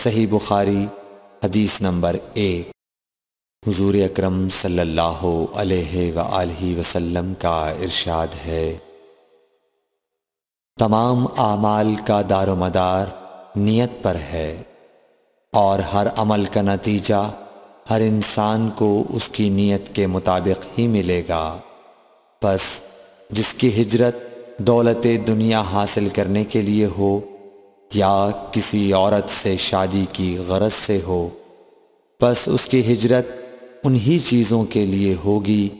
सही बुखारी हदीस नंबर एक हजूर अक्रम सल्लल्लाहु का इरशाद है तमाम आमाल का दारदार नीयत पर है और हर अमल का नतीजा हर इंसान को उसकी नीयत के मुताबिक ही मिलेगा बस जिसकी हिजरत दौलत दुनिया हासिल करने के लिए हो या किसी औरत से शादी की गरज से हो बस उसकी हिजरत उन्हीं चीज़ों के लिए होगी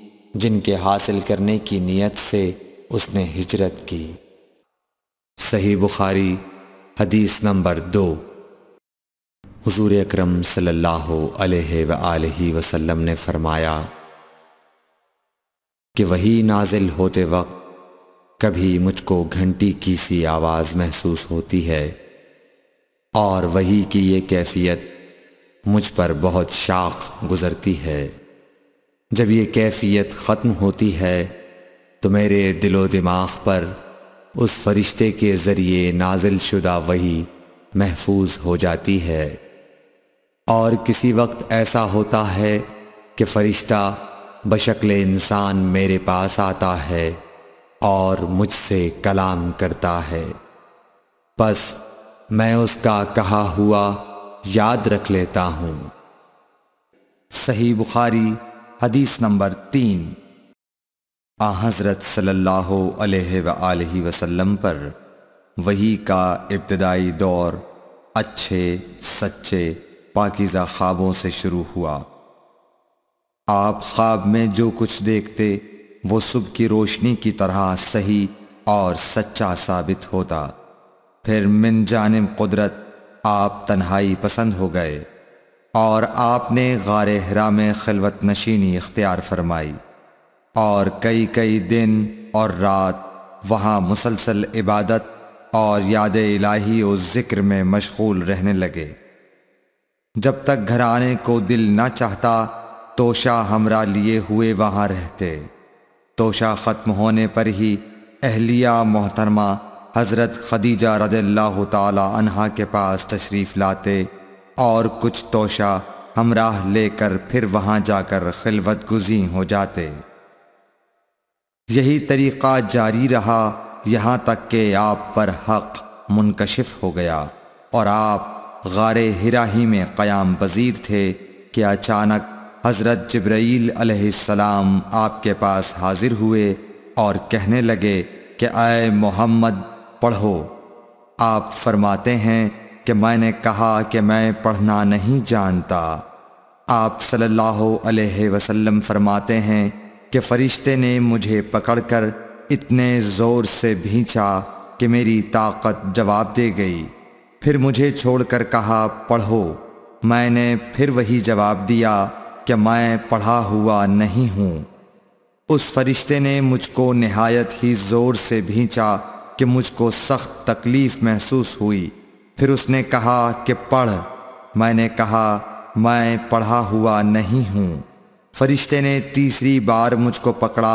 जिनके हासिल करने की नीयत से उसने हिजरत की सही बुखारी हदीस नंबर दो हजूर अक्रम सल्लल्लाहु वसम ने फरमाया कि वही नाजिल होते वक्त कभी मुझको घंटी की सी आवाज़ महसूस होती है और वही की ये कैफियत मुझ पर बहुत शाख गुज़रती है जब ये कैफियत ख़त्म होती है तो मेरे दिलो दिमाग पर उस फरिश्ते के ज़रिए नाजिल शुदा वही महफूज हो जाती है और किसी वक्त ऐसा होता है कि फ़रिश्ता बशक्ल इंसान मेरे पास आता है और मुझसे कलाम करता है बस मैं उसका कहा हुआ याद रख लेता हूँ सही बुखारी हदीस नंबर तीन आ हज़रत सल्लल्लाहु अलैहि वसल्लम पर वही का इब्तदाई दौर अच्छे सच्चे पाकिज़ा ख्वाबों से शुरू हुआ आप ख्वाब में जो कुछ देखते वो सुबह की रोशनी की तरह सही और सच्चा साबित होता फिर मिन जानब कुदरत आप तन्हाई पसंद हो गए और आपने गार हरा में खलवत नशीनी इख्तियार फरमाई और कई कई दिन और रात वहाँ मुसलसल इबादत और याद इलाही और ज़िक्र में मशगूल रहने लगे जब तक घर आने को दिल ना चाहता तो शाह हमरा लिए हुए वहाँ रहते तोशा ख़त्म होने पर ही अहलिया मोहतरमा हज़रत खदीजा ताला तहा के पास तशरीफ़ लाते और कुछ तोशा हमराह लेकर फिर वहाँ जाकर खिलवत गुजी हो जाते यही तरीक़ा जारी रहा यहाँ तक कि आप पर हक़ मुनकशिफ हो गया और आप गार हिराही में क़याम पजीर थे कि अचानक हज़रत जब्राइल अलैहिस्सलाम आपके पास हाजिर हुए और कहने लगे कि आए मोहम्मद पढ़ो आप फरमाते हैं कि मैंने कहा कि मैं पढ़ना नहीं जानता आप सल्लल्लाहु अलैहि वसल्लम फरमाते हैं कि फ़रिश्ते ने मुझे पकड़कर इतने ज़ोर से भींचा कि मेरी ताकत जवाब दे गई फिर मुझे छोड़कर कहा पढ़ो मैंने फिर वही जवाब दिया कि मैं पढ़ा हुआ नहीं हूँ उस फरिश्ते ने मुझको नहायत ही ज़ोर से भींचा कि मुझको सख्त तकलीफ़ महसूस हुई फिर उसने कहा कि पढ़ मैंने कहा मैं पढ़ा हुआ नहीं हूँ फरिश्ते ने तीसरी बार मुझको पकड़ा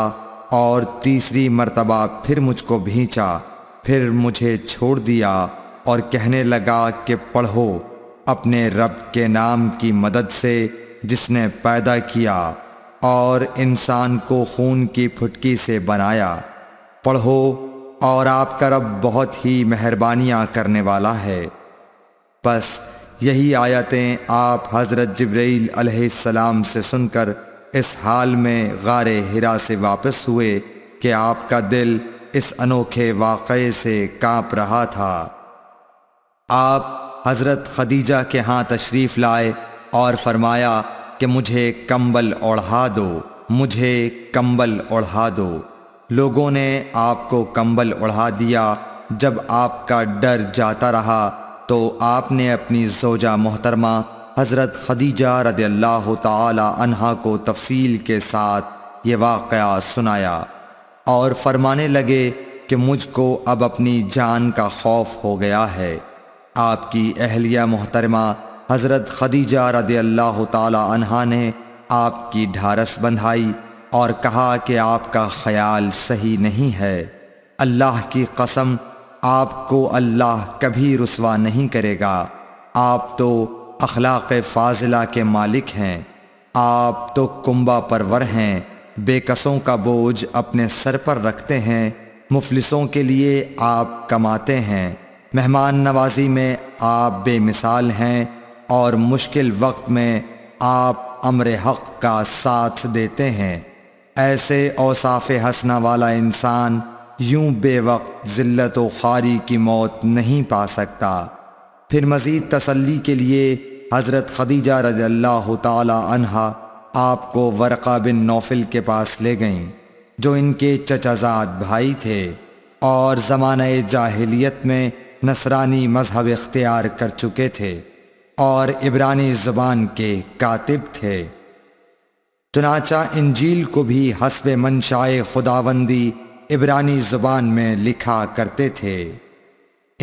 और तीसरी मर्तबा फिर मुझको भींचा फिर मुझे छोड़ दिया और कहने लगा कि पढ़ो अपने रब के नाम की मदद से जिसने पैदा किया और इंसान को खून की फुटकी से बनाया पढ़ो और आपका रब बहुत ही मेहरबानियाँ करने वाला है बस यही आयतें आप हज़रत जब्रैल अलैहिस्सलाम से सुनकर इस हाल में गार हिरा से वापस हुए कि आपका दिल इस अनोखे वाक़े से कांप रहा था आप हज़रत खदीजा के यहाँ तशरीफ़ लाए और फरमाया कि मुझे कंबल ओढ़ा दो मुझे कंबल ओढ़ा दो लोगों ने आपको कंबल ओढ़ा दिया जब आपका डर जाता रहा तो आपने अपनी जोजा मोहतरमा हज़रत खदीजा रद अल्लाह तहा को तफसील के साथ ये वाक़ सुनाया और फरमाने लगे कि मुझको अब अपनी जान का खौफ हो गया है आपकी अहलिया मोहतरमा हज़रत खदीजा रद अल्लाह तहा ने आपकी ढारस बंधाई और कहा कि आपका ख्याल सही नहीं है अल्लाह की कसम आपको अल्लाह कभी रसवा नहीं करेगा आप तो अखलाक फाजिला के मालिक हैं आप तो कुंबा परवर हैं बेकसों का बोझ अपने सर पर रखते हैं मुफलिसों के लिए आप कमाते हैं मेहमान नवाजी में आप बेमिसाल हैं और मुश्किल वक्त में आप अमर हक का साथ देते हैं ऐसे औसाफ हंसना वाला इंसान यूं बेवक्त ज़िल्लत खारी की मौत नहीं पा सकता फिर मज़ीद तसल्ली के लिए हज़रत खदीजा रजल्ला तहा आपको वरक़ा बिन नौफिल के पास ले गईं जो इनके चचाजाद भाई थे और ज़माना जाहिलियत में नसरानी मज़हब इख्तियार कर चुके थे और इब्रानी ज़बान के कातिब थे चनाचा इंजील को भी हसब मनशाए खुदावंदी इब्रानी ज़बान में लिखा करते थे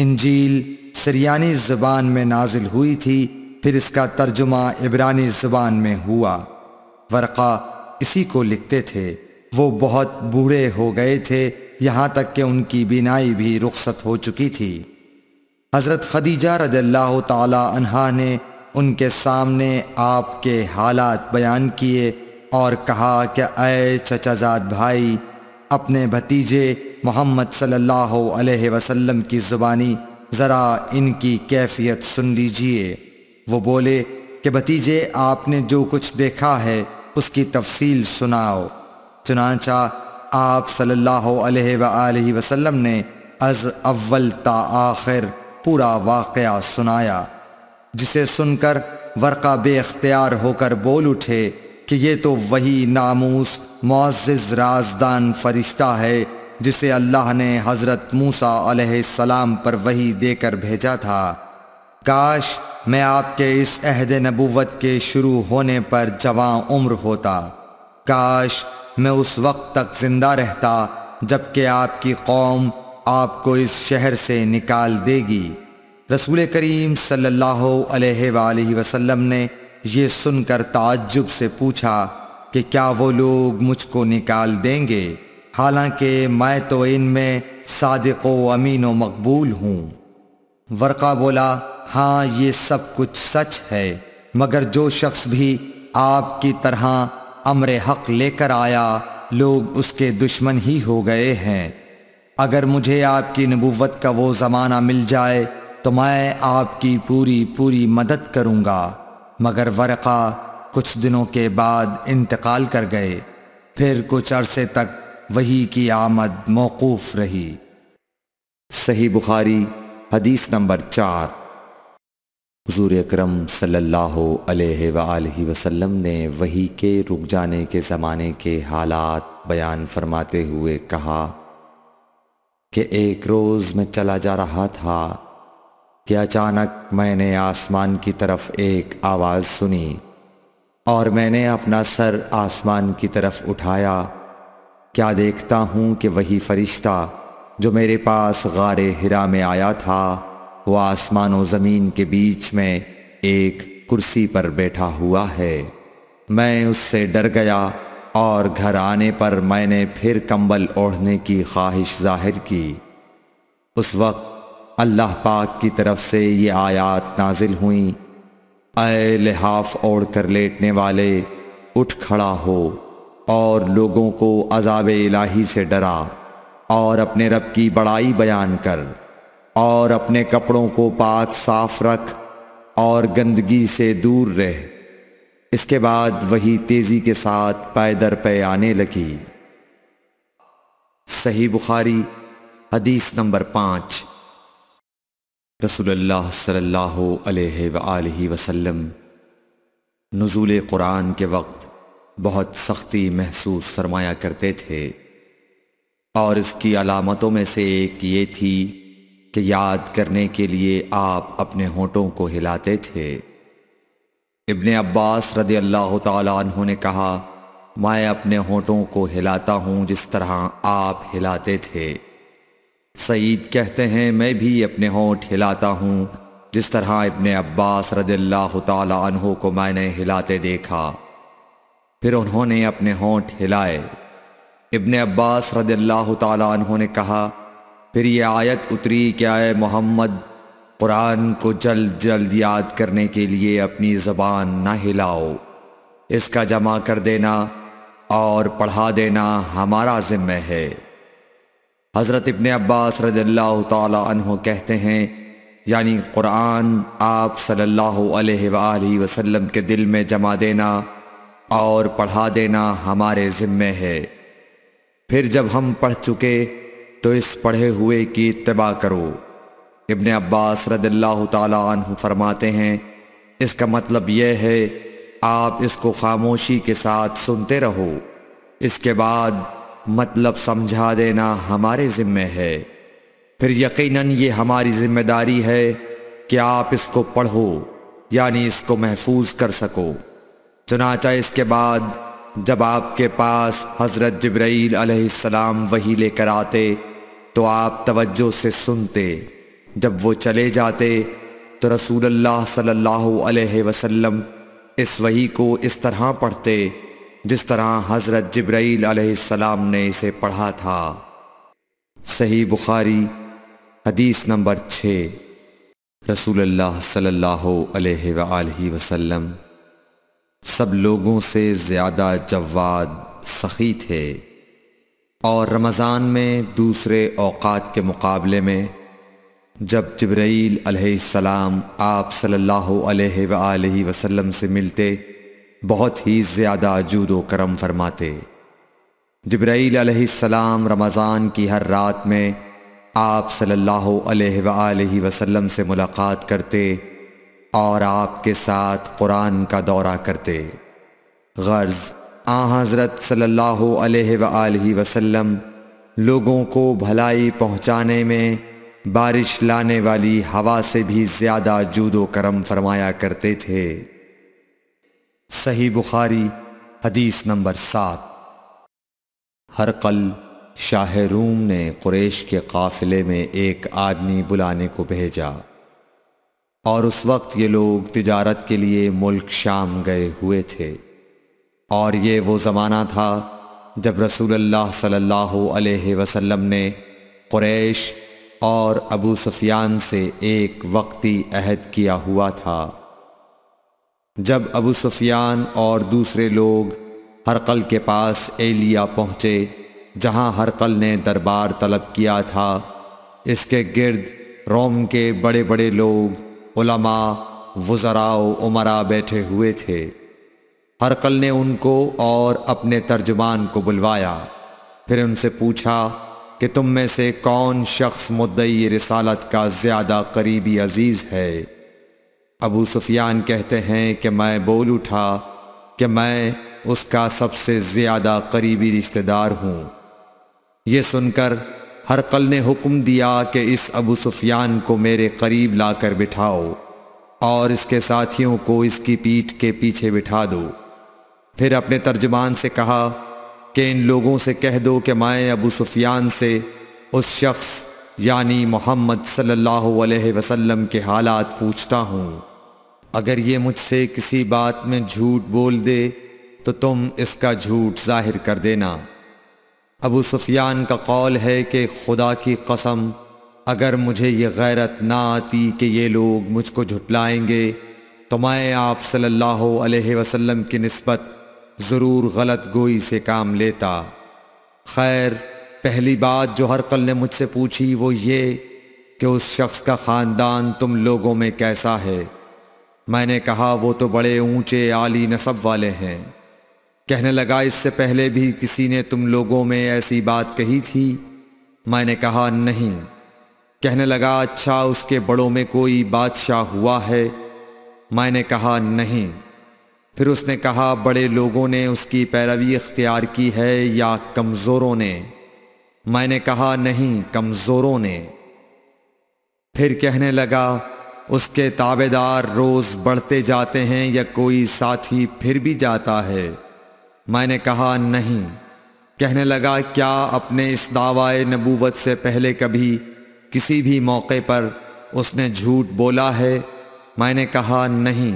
इंजील सरियानी ज़बान में नाजिल हुई थी फिर इसका तर्जुमा इब्रानी ज़बान में हुआ वर्का इसी को लिखते थे वो बहुत बूढ़े हो गए थे यहाँ तक कि उनकी बिनाई भी रुखसत हो चुकी थी हज़रत खदीजा रदल्ला तहा ने उनके सामने आपके हालात बयान किए और कहा कि अय चचाजाद भाई अपने भतीजे मोहम्मद सल्ला वसम की ज़ुबानी ज़रा इनकी कैफियत सुन लीजिए वो बोले कि भतीजे आपने जो कुछ देखा है उसकी तफसील सुनाओ चुनाचा आप सल्ला वसलम ने अज़ अव्वल ता आखिर पूरा वाक़या सुनाया जिसे सुनकर वर्का बेख्तियार होकर बोल उठे कि ये तो वही नामूस मोज़ राजदान फरिश्ता है जिसे अल्लाह ने हज़रत मूसा सलाम पर वही देकर भेजा था काश मैं आपके इस अहद नबूवत के शुरू होने पर जवां उम्र होता काश मैं उस वक्त तक ज़िंदा रहता जबकि आपकी कौम आपको इस शहर से निकाल देगी रसूल करीम सल्लल्लाहु वसल्लम ने यह सुनकर ताज्जुब से पूछा कि क्या वो लोग मुझको निकाल देंगे हालांकि मैं तो इनमें सादक व अमीन व मकबूल हूँ वर्का बोला हाँ ये सब कुछ सच है मगर जो शख्स भी आपकी तरह अमर हक लेकर आया लोग उसके दुश्मन ही हो गए हैं अगर मुझे आपकी नबूवत का वो ज़माना मिल जाए तो मैं आपकी पूरी पूरी मदद करूँगा मगर वरक़ा कुछ दिनों के बाद इंतकाल कर गए फिर कुछ अरसे तक वही की आमद मौकूफ़ रही सही बुखारी हदीस नंबर चार हजूर अक्रम सल्लल्लाहु अलैहि वसल्लम ने वही के रुक जाने के ज़माने के हालात बयान फरमाते हुए कहा कि एक रोज़ मैं चला जा रहा था कि अचानक मैंने आसमान की तरफ एक आवाज़ सुनी और मैंने अपना सर आसमान की तरफ उठाया क्या देखता हूँ कि वही फरिश्ता जो मेरे पास गारे हिरा में आया था वो आसमान और ज़मीन के बीच में एक कुर्सी पर बैठा हुआ है मैं उससे डर गया और घर आने पर मैंने फिर कंबल ओढ़ने की ख्वाहिश जाहिर की उस वक्त अल्लाह पाक की तरफ से ये आयात नाजिल हुई ए लिहाफ ओढ़ कर लेटने वाले उठ खड़ा हो और लोगों को अजाब इलाही से डरा और अपने रब की बड़ाई बयान कर और अपने कपड़ों को पाक साफ रख और गंदगी से दूर रह इसके बाद वही तेजी के साथ पैदर पे आने लगी सही बुखारी हदीस नंबर पाँच रसूलुल्लाह सल्लल्लाहु अलैहि वसल्लम वसल्लम कुरान के वक्त बहुत सख्ती महसूस फरमाया करते थे और इसकी अलामतों में से एक ये थी कि याद करने के लिए आप अपने होठों को हिलाते थे इबन अब्बास रदी अल्लाह तहों ने कहा मैं अपने होठों को हिलाता हूँ जिस तरह आप हिलाते थे सईद कहते हैं मैं भी अपने होठ हिलाता हूँ जिस तरह इबन अब्बास रदी अल्लाह तु को मैंने हिलाते देखा फिर उन्होंने अपने होठ हिलाए इबन अब्बास रदी अल्लाह तहों ने कहा फिर ये आयत उतरी क्या है मोहम्मद कुरान को जल्द जल्द याद करने के लिए अपनी ज़बान ना हिलाओ इसका जमा कर देना और पढ़ा देना हमारा ज़िम्मे है हज़रत इबन अब्बास रजल्ला कहते हैं यानी कुरान आप सल्लल्लाहु अलैहि वसल्लम के दिल में जमा देना और पढ़ा देना हमारे ज़िम्मे है फिर जब हम पढ़ चुके तो इस पढ़े हुए की इतबा करो इबन अब्बास रदल्ला तु फरमाते हैं इसका मतलब यह है आप इसको खामोशी के साथ सुनते रहो इसके बाद मतलब समझा देना हमारे ज़िम्मे है फिर यकीनन ये हमारी ज़िम्मेदारी है कि आप इसको पढ़ो यानी इसको महफूज कर सको चुनाचा इसके बाद जब आपके पास हज़रत जब्राईल अलैहिस्सलाम वही लेकर आते तो आप तवज्जो से सुनते जब वो चले जाते तो रसूल अल्लाह सल्लल्लाहु अलैहि वसल्लम इस वही को इस तरह पढ़ते जिस तरह हज़रत जब्राईल अलैहिस्सलाम ने इसे पढ़ा था सही बुखारी हदीस नंबर छः रसूल अल्लाह सल्लल्लाहु अलैहि वसल्लम सब लोगों से ज़्यादा जवाद सखी थे और रमज़ान में दूसरे औकात के मुकाबले में जब जब्रैल अलैहिस्सलाम आप सल्लल्लाहु अलैहि सल्ला वसल्लम से मिलते बहुत ही ज़्यादा व करम फरमाते जब्रैल अलैहिस्सलाम रमज़ान की हर रात में आप सल्लल्लाहु अलैहि वसल्लम से मुलाकात करते और आपके साथ कुरान का दौरा करते गर्ज़ आ हज़रत सल्लल्लाहु अलैहि वसल्लम लोगों को भलाई पहुँचाने में बारिश लाने वाली हवा से भी ज्यादा जूदो करम फरमाया करते थे सही बुखारी हदीस नंबर सात हरकल शाह रूम ने कुरेश के काफ़िले में एक आदमी बुलाने को भेजा और उस वक्त ये लोग तिजारत के लिए मुल्क शाम गए हुए थे और ये वो ज़माना था जब रसूल सल्लल्लाहु अलैहि वसल्लम ने कुरैश और अबू सफियान से एक वक्ती अहद किया हुआ था जब अबू सफियान और दूसरे लोग हरकल के पास एलिया पहुँचे जहाँ हरकल ने दरबार तलब किया था इसके गिर्द रोम के बड़े बड़े लोग उलमा वज़राओ उमरा बैठे हुए थे हरकल ने उनको और अपने तर्जुमान को बुलवाया फिर उनसे पूछा कि तुम में से कौन शख्स मुद्दई रिसालत का ज़्यादा करीबी अजीज़ है अबू सुफियान कहते हैं कि मैं बोल उठा कि मैं उसका सबसे ज़्यादा करीबी रिश्तेदार हूँ यह सुनकर हरकल ने हुक्म दिया कि इस अबू सुफियान को मेरे करीब लाकर बिठाओ और इसके साथियों को इसकी पीठ के पीछे बिठा दो फिर अपने तर्जमान से कहा कि इन लोगों से कह दो कि मैं अबू सुफियान से उस शख्स यानी मोहम्मद सल्लल्लाहु अलैहि वसल्लम के हालात पूछता हूँ अगर ये मुझसे किसी बात में झूठ बोल दे तो तुम इसका झूठ जाहिर कर देना अबू सुफियान का कौल है कि खुदा की कसम अगर मुझे ये गैरत ना आती कि ये लोग मुझको झुटलाएंगे तो मैं आप सल्लल्लाहु अलैहि वसल्लम की नस्बत ज़रूर गलत गोई से काम लेता खैर पहली बात जो हरकल ने मुझसे पूछी वो ये कि उस शख्स का ख़ानदान तुम लोगों में कैसा है मैंने कहा वो तो बड़े ऊंचे आली नसब वाले हैं कहने लगा इससे पहले भी किसी ने तुम लोगों में ऐसी बात कही थी मैंने कहा नहीं कहने लगा अच्छा उसके बड़ों में कोई बादशाह हुआ है मैंने कहा नहीं फिर उसने कहा बड़े लोगों ने उसकी पैरवी इख्तियार की है या कमज़ोरों ने मैंने कहा नहीं कमज़ोरों ने फिर कहने लगा उसके ताबेदार रोज़ बढ़ते जाते हैं या कोई साथी फिर भी जाता है मैंने कहा नहीं कहने लगा क्या अपने इस दावाए नबूवत से पहले कभी किसी भी मौके पर उसने झूठ बोला है मैंने कहा नहीं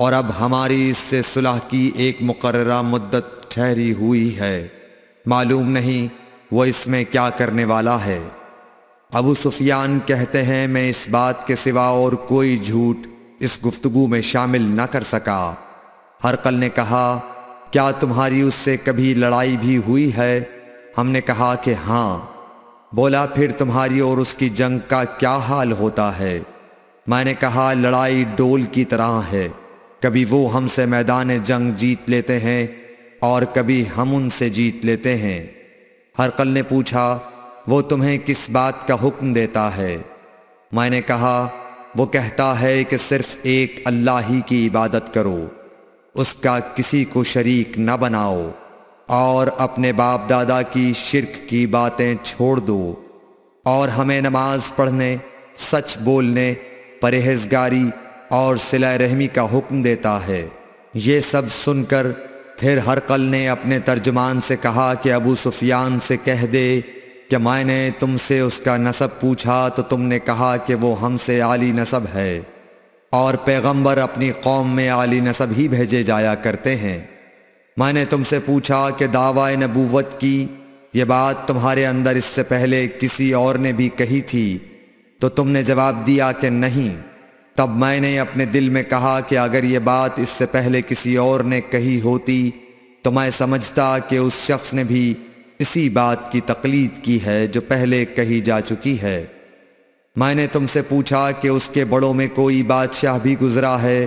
और अब हमारी इससे सुलह की एक मुकर्रा मुद्दत ठहरी हुई है मालूम नहीं वो इसमें क्या करने वाला है अबू सुफियान कहते हैं मैं इस बात के सिवा और कोई झूठ इस गुफ्तगु में शामिल न कर सका हरकल ने कहा क्या तुम्हारी उससे कभी लड़ाई भी हुई है हमने कहा कि हाँ बोला फिर तुम्हारी और उसकी जंग का क्या हाल होता है मैंने कहा लड़ाई डोल की तरह है कभी वो हमसे मैदान जंग जीत लेते हैं और कभी हम उनसे जीत लेते हैं हरकल ने पूछा वो तुम्हें किस बात का हुक्म देता है मैंने कहा वो कहता है कि सिर्फ एक अल्लाह ही की इबादत करो उसका किसी को शरीक न बनाओ और अपने बाप दादा की शिरक की बातें छोड़ दो और हमें नमाज पढ़ने सच बोलने परहेजगारी और सिला रहमी का हुक्म देता है ये सब सुनकर फिर हरकल ने अपने तर्जमान से कहा कि अबू सुफियान से कह दे कि मैंने तुमसे उसका नसब पूछा तो तुमने कहा कि वो हमसे आली नसब है और पैगंबर अपनी कौम में आली नसब ही भेजे जाया करते हैं मैंने तुमसे पूछा कि दावा नबूवत की ये बात तुम्हारे अंदर इससे पहले किसी और ने भी कही थी तो तुमने जवाब दिया कि नहीं तब मैंने अपने दिल में कहा कि अगर ये बात इससे पहले किसी और ने कही होती तो मैं समझता कि उस शख्स ने भी इसी बात की तकलीद की है जो पहले कही जा चुकी है मैंने तुमसे पूछा कि उसके बड़ों में कोई बादशाह भी गुजरा है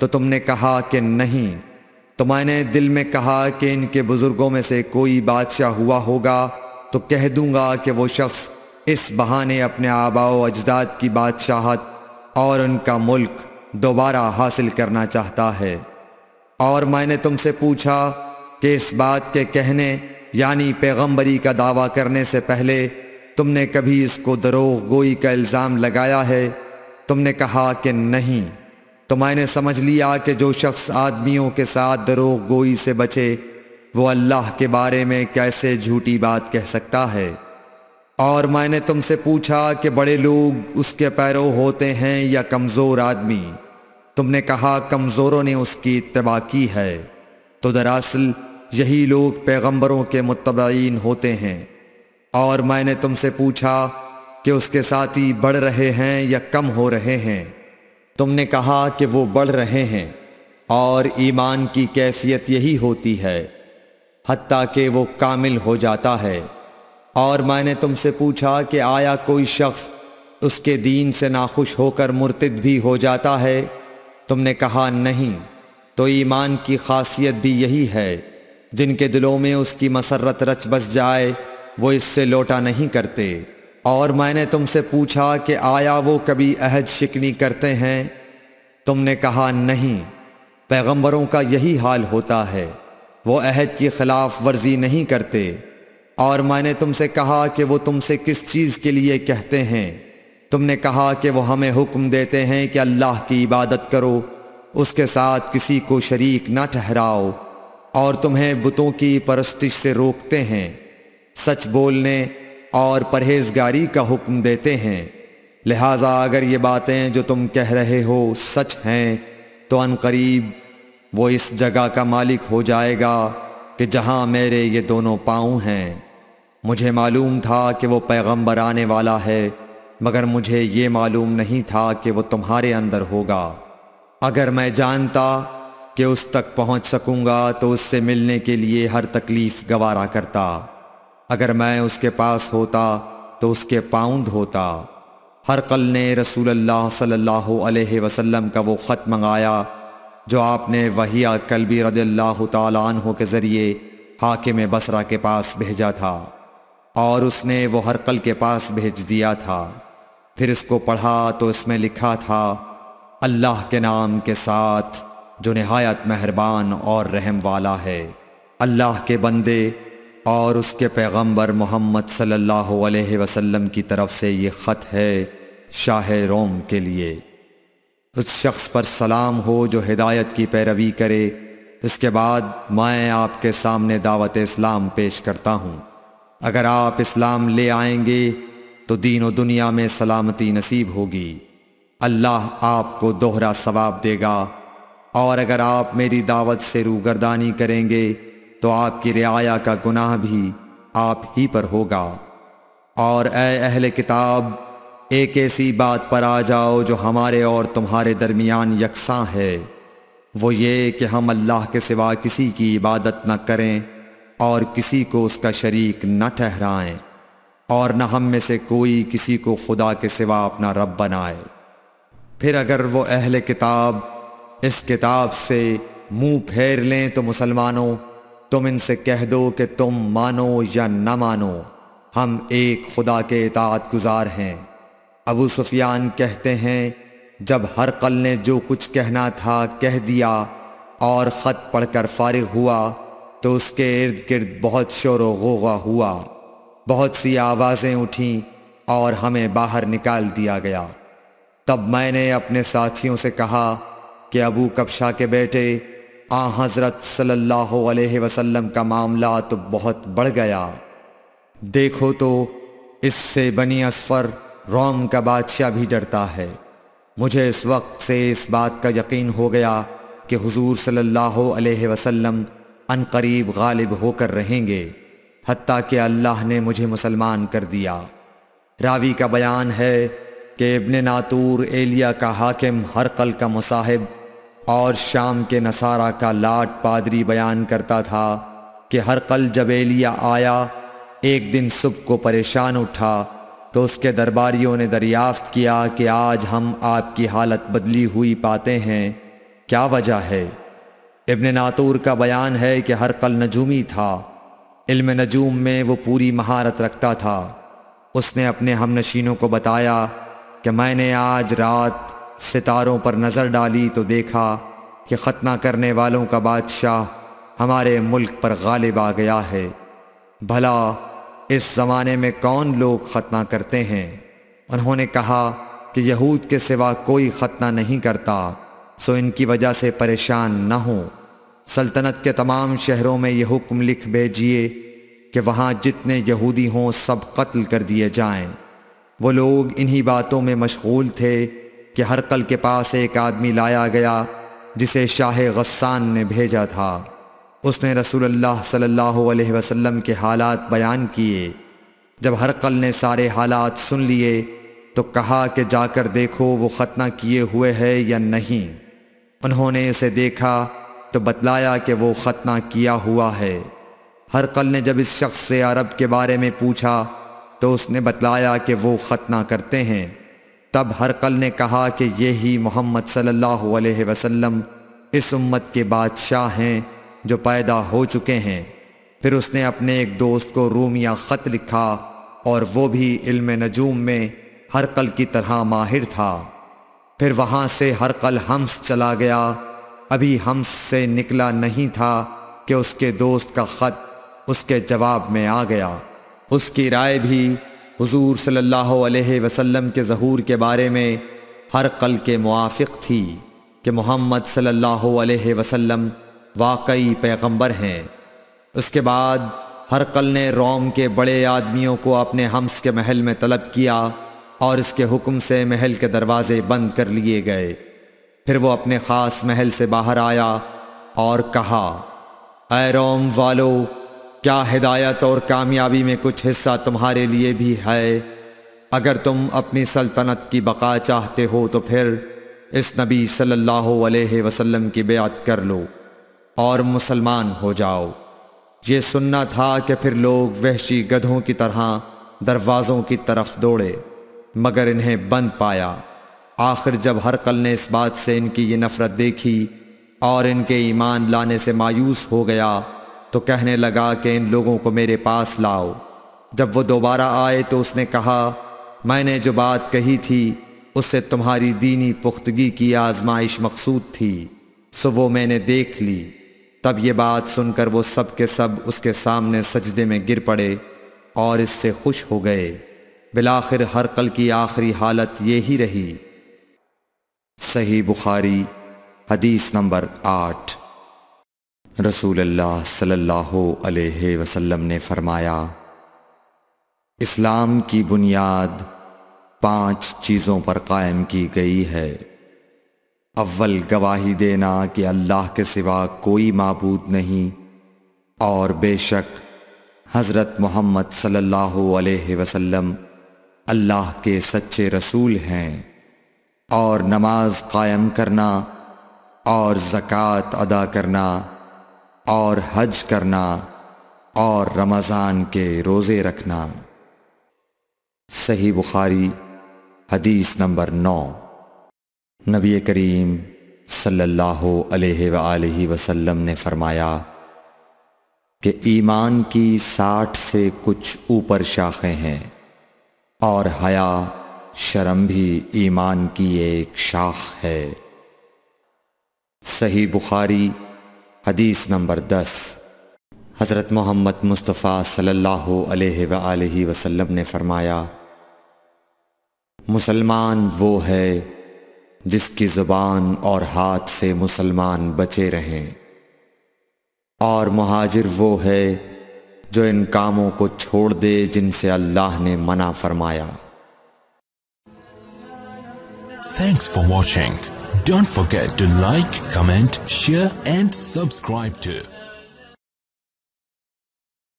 तो तुमने कहा कि नहीं तो मैंने दिल में कहा कि इनके बुज़ुर्गों में से कोई बादशाह हुआ होगा तो कह दूंगा कि वो शख्स इस बहाने अपने आबाओ अजदाद की बादशाहत और उनका मुल्क दोबारा हासिल करना चाहता है और मैंने तुमसे पूछा कि इस बात के कहने यानी पैगंबरी का दावा करने से पहले तुमने कभी इसको दरोग गोई का इल्ज़ाम लगाया है तुमने कहा कि नहीं तो मैंने समझ लिया कि जो शख्स आदमियों के साथ दरोग गोई से बचे वो अल्लाह के बारे में कैसे झूठी बात कह सकता है और मैंने तुमसे पूछा कि बड़े लोग उसके पैरो होते हैं या कमज़ोर आदमी तुमने कहा कमज़ोरों ने उसकी इतबा की है तो दरअसल यही लोग पैगंबरों के मुतबीन होते हैं और मैंने तुमसे पूछा कि उसके साथी बढ़ रहे हैं या कम हो रहे हैं तुमने कहा कि वो बढ़ रहे हैं और ईमान की कैफियत यही होती है हती कि वो कामिल हो जाता है और मैंने तुमसे पूछा कि आया कोई शख्स उसके दीन से नाखुश होकर मुर्तिद भी हो जाता है तुमने कहा नहीं तो ईमान की खासियत भी यही है जिनके दिलों में उसकी मसरत रच बस जाए वो इससे लोटा नहीं करते और मैंने तुमसे पूछा कि आया वो कभी अहद शिकनी करते हैं तुमने कहा नहीं पैगंबरों का यही हाल होता है वो अहद की खिलाफ वर्जी नहीं करते और मैंने तुमसे कहा कि वो तुमसे किस चीज़ के लिए कहते हैं तुमने कहा कि वो हमें हुक्म देते हैं कि अल्लाह की इबादत करो उसके साथ किसी को शरीक ना ठहराओ और तुम्हें बुतों की परस्तिश से रोकते हैं सच बोलने और परहेजगारी का हुक्म देते हैं लिहाजा अगर ये बातें जो तुम कह रहे हो सच हैं तो अनकरीब वो इस जगह का मालिक हो जाएगा कि जहाँ मेरे ये दोनों पाँव हैं मुझे मालूम था कि वो पैगंबर आने वाला है मगर मुझे ये मालूम नहीं था कि वो तुम्हारे अंदर होगा अगर मैं जानता कि उस तक पहुंच सकूंगा तो उससे मिलने के लिए हर तकलीफ गवारा करता अगर मैं उसके पास होता तो उसके पाउंड होता हर कल ने रसूल सल्लल्लाहु अलैहि वसल्लम का वो ख़त मंगाया जो आपने वहिया कलबी रज़ल्ला तन के ज़रिए हाकिम बसरा के पास भेजा था और उसने वो हरकल के पास भेज दिया था फिर इसको पढ़ा तो इसमें लिखा था अल्लाह के नाम के साथ जो नहायत मेहरबान और रहम वाला है अल्लाह के बंदे और उसके पैगंबर मोहम्मद सल्लल्लाहु अलैहि वसल्लम की तरफ से ये ख़त है शाह रोम के लिए उस शख्स पर सलाम हो जो हिदायत की पैरवी करे इसके बाद मैं आपके सामने दावत इस्लाम पेश करता हूँ अगर आप इस्लाम ले आएंगे तो दीनों दुनिया में सलामती नसीब होगी अल्लाह आपको दोहरा सवाब देगा और अगर आप मेरी दावत से रूगरदानी करेंगे तो आपकी रियाया का गुनाह भी आप ही पर होगा और अहल किताब एक ऐसी बात पर आ जाओ जो हमारे और तुम्हारे दरमियान यकसां है वो ये कि हम अल्लाह के सिवा किसी की इबादत न करें और किसी को उसका शरीक न ठहराएं और न हम में से कोई किसी को खुदा के सिवा अपना रब बनाए फिर अगर वो अहल किताब इस किताब से मुंह फेर लें तो मुसलमानों तुम इनसे कह दो कि तुम मानो या न मानो हम एक खुदा के इतात गुजार हैं अबू सुफियान कहते हैं जब हर कल ने जो कुछ कहना था कह दिया और ख़त पढ़कर फारिग हुआ तो उसके इर्द गिर्द बहुत शोर गोगा हुआ बहुत सी आवाज़ें उठीं और हमें बाहर निकाल दिया गया तब मैंने अपने साथियों से कहा कि अबू कपशा के बेटे आ हज़रत सल्लल्लाहु अलैहि वसल्लम का मामला तो बहुत बढ़ गया देखो तो इससे बनी असफर रोम का बादशाह भी डरता है मुझे इस वक्त से इस बात का यकीन हो गया कि हुजूर सल्लल्लाहु अलैहि वसल्लम अनकरीब गालिब होकर रहेंगे हती कि अल्लाह ने मुझे मुसलमान कर दिया रावी का बयान है कि इब्न नातूर एलिया का हाकिम हरकल का मुसाहिब और शाम के नसारा का लाट पादरी बयान करता था कि हरकल जब एलिया आया एक दिन सुबह को परेशान उठा तो उसके दरबारियों ने दरियाफ्त किया कि आज हम आपकी हालत बदली हुई पाते हैं क्या वजह है इबन नातूर का बयान है कि हर कल नजूमी था इल्म नजूम में वो पूरी महारत रखता था उसने अपने हम नशीनों को बताया कि मैंने आज रात सितारों पर नज़र डाली तो देखा कि ख़तना करने वालों का बादशाह हमारे मुल्क पर गालिब आ गया है भला इस ज़माने में कौन लोग ख़तना करते हैं उन्होंने कहा कि यहूद के सिवा कोई ख़तना नहीं करता सो इनकी वजह से परेशान न हो सल्तनत के तमाम शहरों में यह हुक्म लिख भेजिए कि वहाँ जितने यहूदी हों सब कत्ल कर दिए जाएं। वो लोग इन्हीं बातों में मशगूल थे कि हरकल के पास एक आदमी लाया गया जिसे शाह गस्सान ने भेजा था उसने अल्लाह सल्लल्लाहु अलैहि वसल्लम के हालात बयान किए जब हरकल ने सारे हालात सुन लिए तो कहा कि जाकर देखो वो ख़तना किए हुए है या नहीं उन्होंने इसे देखा तो बतलाया कि वो ख़तना किया हुआ है हरकल ने जब इस शख्स से अरब के बारे में पूछा तो उसने बतलाया कि वो ख़तना करते हैं तब हरकल ने कहा कि यही मोहम्मद सल्लल्लाहु अलैहि वसल्लम इस उम्मत के बादशाह हैं जो पैदा हो चुके हैं फिर उसने अपने एक दोस्त को रूमिया ख़त लिखा और वो भी इल्म नजूम में हरकल की तरह माहिर था फिर वहाँ से हरकल हम्स चला गया अभी हम्स से निकला नहीं था कि उसके दोस्त का ख़त उसके जवाब में आ गया उसकी राय भी हुजूर सल्लल्लाहु अलैहि वसल्लम के जहूर के बारे में हर कल के मुआफ़ थी कि मोहम्मद सल्लल्लाहु अलैहि वसल्लम वाकई पैगंबर हैं उसके बाद हर कल ने रोम के बड़े आदमियों को अपने हम्स के महल में तलब किया और इसके हुक्म से महल के दरवाजे बंद कर लिए गए फिर वो अपने ख़ास महल से बाहर आया और कहा ए रोम वालो क्या हिदायत और कामयाबी में कुछ हिस्सा तुम्हारे लिए भी है अगर तुम अपनी सल्तनत की बका चाहते हो तो फिर इस नबी सल्लल्लाहु अलैहि वसल्लम की बेअत कर लो और मुसलमान हो जाओ ये सुनना था कि फिर लोग वहशी गधों की तरह दरवाज़ों की तरफ दौड़े मगर इन्हें बंद पाया आखिर जब हरकल ने इस बात से इनकी ये नफरत देखी और इनके ईमान लाने से मायूस हो गया तो कहने लगा कि इन लोगों को मेरे पास लाओ जब वो दोबारा आए तो उसने कहा मैंने जो बात कही थी उससे तुम्हारी दीनी पुख्तगी की आजमाइश मकसूद थी सो वो मैंने देख ली तब ये बात सुनकर वो सब के सब उसके सामने सजदे में गिर पड़े और इससे खुश हो गए बिलाखिर हर कल की आखिरी हालत ये ही रही सही बुखारी हदीस नंबर आठ रसूल अल्लाह सल्लल्लाहु अलैहि वसल्लम ने फरमाया इस्लाम की बुनियाद पांच चीज़ों पर कायम की गई है अव्वल गवाही देना कि अल्लाह के सिवा कोई मबूद नहीं और बेशक हज़रत मोहम्मद सल्लल्लाहु अलैहि वसल्लम अल्लाह के सच्चे रसूल हैं और नमाज कायम करना और ज़क़़त अदा करना और हज करना और रमज़ान के रोज़े रखना सही बुखारी हदीस नंबर नौ नबी करीम सल्लल्लाहु अलैहि वसल्लम ने फरमाया कि ईमान की साठ से कुछ ऊपर शाखें हैं और हया शर्म भी ईमान की एक शाख है सही बुखारी हदीस नंबर दस हज़रत मोहम्मद मुस्तफ़ा सल्लल्लाहु अलैहि वसल्लम ने फरमाया मुसलमान वो है जिसकी ज़ुबान और हाथ से मुसलमान बचे रहें और महाजिर वो है जो इन कामों को छोड़ दे जिनसे अल्लाह ने मना फरमाया thanks for watching don't forget to like comment share and subscribe to